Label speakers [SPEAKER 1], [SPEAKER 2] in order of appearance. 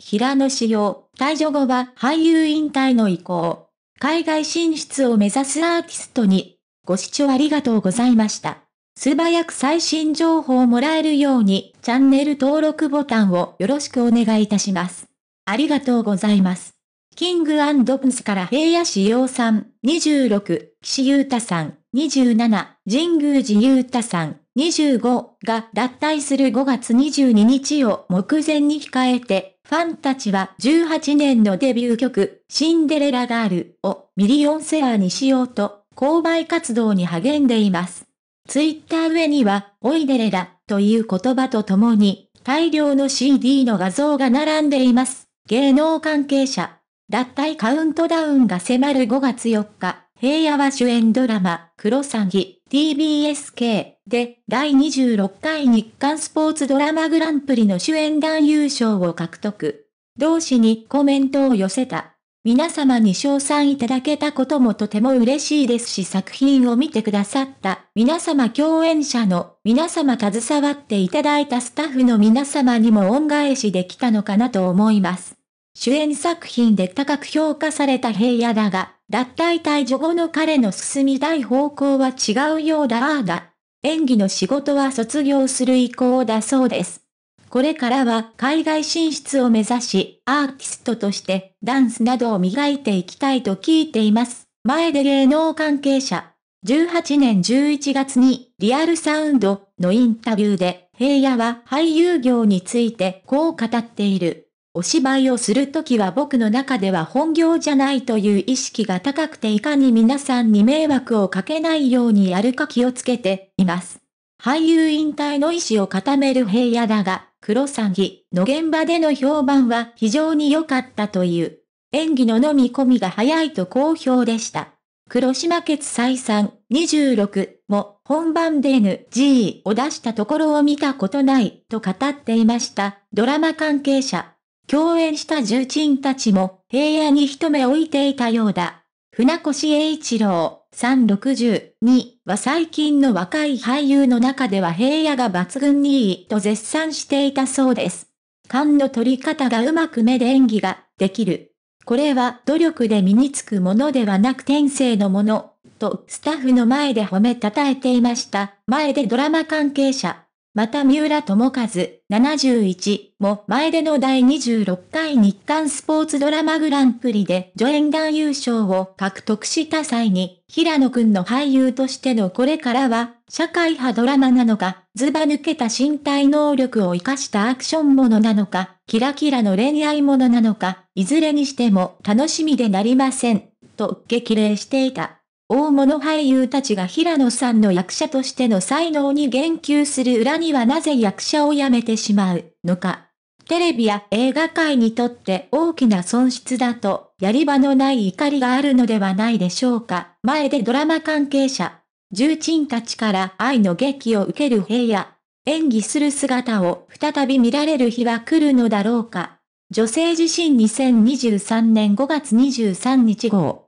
[SPEAKER 1] 平野紫耀、退場後は俳優引退の意向。海外進出を目指すアーティストに、ご視聴ありがとうございました。素早く最新情報をもらえるように、チャンネル登録ボタンをよろしくお願いいたします。ありがとうございます。キングアンド・スから平野紫耀さん、26、岸優太さん、27、神宮寺優太さん、25が脱退する5月22日を目前に控えて、ファンたちは18年のデビュー曲、シンデレラガールをミリオンセラーにしようと、購買活動に励んでいます。ツイッター上には、おいでれらという言葉とともに、大量の CD の画像が並んでいます。芸能関係者、脱退カウントダウンが迫る5月4日。平野は主演ドラマ、クロサギ TBSK で第26回日刊スポーツドラマグランプリの主演男優賞を獲得。同誌にコメントを寄せた。皆様に賞賛いただけたこともとても嬉しいですし作品を見てくださった皆様共演者の皆様携わっていただいたスタッフの皆様にも恩返しできたのかなと思います。主演作品で高く評価された平野だが、脱退退場後の彼の進みたい方向は違うようだああだ。演技の仕事は卒業する意向だそうです。これからは海外進出を目指し、アーティストとしてダンスなどを磨いていきたいと聞いています。前で芸能関係者。18年11月にリアルサウンドのインタビューで平野は俳優業についてこう語っている。お芝居をするときは僕の中では本業じゃないという意識が高くていかに皆さんに迷惑をかけないようにやるか気をつけています。俳優引退の意思を固める平野だが、黒詐欺の現場での評判は非常に良かったという。演技の飲み込みが早いと好評でした。黒島決再三26も本番で NG を出したところを見たことないと語っていましたドラマ関係者。共演した重鎮たちも平野に一目置いていたようだ。船越英一郎、362は最近の若い俳優の中では平野が抜群にいいと絶賛していたそうです。勘の取り方がうまく目で演技ができる。これは努力で身につくものではなく天性のもの、とスタッフの前で褒めたたえていました。前でドラマ関係者。また三浦智和71も前での第26回日刊スポーツドラマグランプリで助演男優賞を獲得した際に、平野くんの俳優としてのこれからは、社会派ドラマなのか、ズバ抜けた身体能力を活かしたアクションものなのか、キラキラの恋愛ものなのか、いずれにしても楽しみでなりません、と激励していた。大物俳優たちが平野さんの役者としての才能に言及する裏にはなぜ役者を辞めてしまうのか。テレビや映画界にとって大きな損失だと、やり場のない怒りがあるのではないでしょうか。前でドラマ関係者、重鎮たちから愛の劇を受ける部屋、演技する姿を再び見られる日は来るのだろうか。女性自身2023年5月23日号。